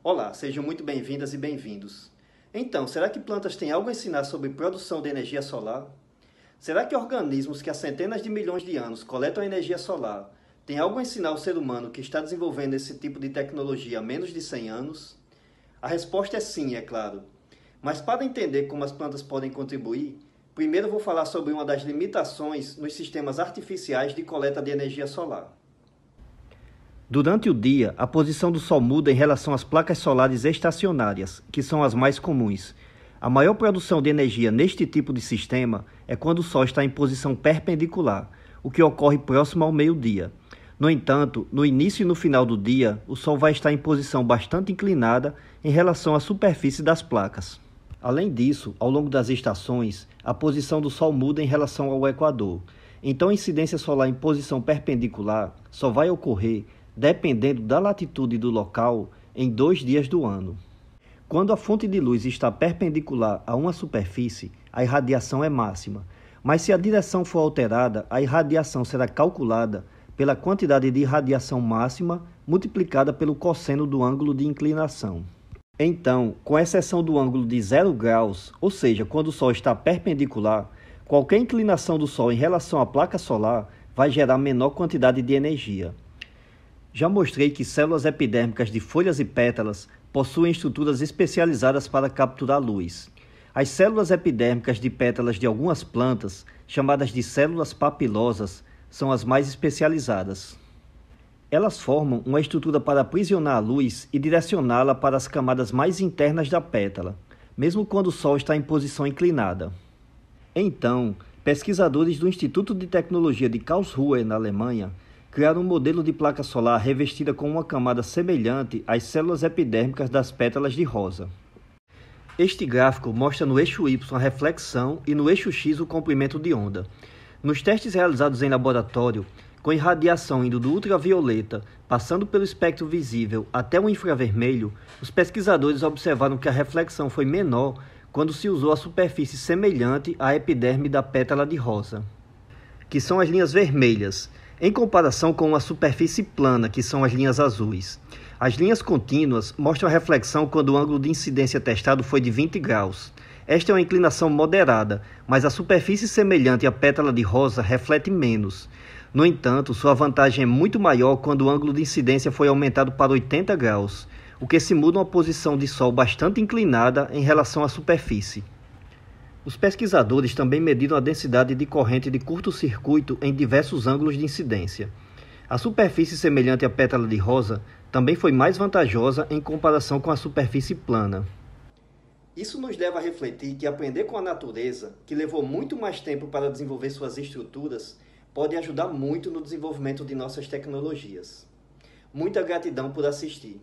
Olá, sejam muito bem-vindas e bem-vindos. Então, será que plantas têm algo a ensinar sobre produção de energia solar? Será que organismos que há centenas de milhões de anos coletam energia solar têm algo a ensinar ao ser humano que está desenvolvendo esse tipo de tecnologia há menos de 100 anos? A resposta é sim, é claro. Mas para entender como as plantas podem contribuir, primeiro vou falar sobre uma das limitações nos sistemas artificiais de coleta de energia solar. Durante o dia, a posição do Sol muda em relação às placas solares estacionárias, que são as mais comuns. A maior produção de energia neste tipo de sistema é quando o Sol está em posição perpendicular, o que ocorre próximo ao meio-dia. No entanto, no início e no final do dia, o Sol vai estar em posição bastante inclinada em relação à superfície das placas. Além disso, ao longo das estações, a posição do Sol muda em relação ao Equador. Então, a incidência solar em posição perpendicular só vai ocorrer dependendo da latitude do local, em dois dias do ano. Quando a fonte de luz está perpendicular a uma superfície, a irradiação é máxima, mas se a direção for alterada, a irradiação será calculada pela quantidade de irradiação máxima multiplicada pelo cosseno do ângulo de inclinação. Então, com exceção do ângulo de zero graus, ou seja, quando o Sol está perpendicular, qualquer inclinação do Sol em relação à placa solar vai gerar menor quantidade de energia. Já mostrei que células epidérmicas de folhas e pétalas possuem estruturas especializadas para capturar a luz. As células epidérmicas de pétalas de algumas plantas, chamadas de células papilosas, são as mais especializadas. Elas formam uma estrutura para aprisionar a luz e direcioná-la para as camadas mais internas da pétala, mesmo quando o sol está em posição inclinada. Então, pesquisadores do Instituto de Tecnologia de Karlsruhe, na Alemanha, criar um modelo de placa solar revestida com uma camada semelhante às células epidérmicas das pétalas de rosa. Este gráfico mostra no eixo Y a reflexão e no eixo X o comprimento de onda. Nos testes realizados em laboratório, com irradiação indo do ultravioleta, passando pelo espectro visível até o infravermelho, os pesquisadores observaram que a reflexão foi menor quando se usou a superfície semelhante à epiderme da pétala de rosa, que são as linhas vermelhas, em comparação com uma superfície plana, que são as linhas azuis. As linhas contínuas mostram a reflexão quando o ângulo de incidência testado foi de 20 graus. Esta é uma inclinação moderada, mas a superfície semelhante à pétala de rosa reflete menos. No entanto, sua vantagem é muito maior quando o ângulo de incidência foi aumentado para 80 graus, o que simula uma posição de Sol bastante inclinada em relação à superfície. Os pesquisadores também mediram a densidade de corrente de curto-circuito em diversos ângulos de incidência. A superfície semelhante à pétala de rosa também foi mais vantajosa em comparação com a superfície plana. Isso nos leva a refletir que aprender com a natureza, que levou muito mais tempo para desenvolver suas estruturas, pode ajudar muito no desenvolvimento de nossas tecnologias. Muita gratidão por assistir.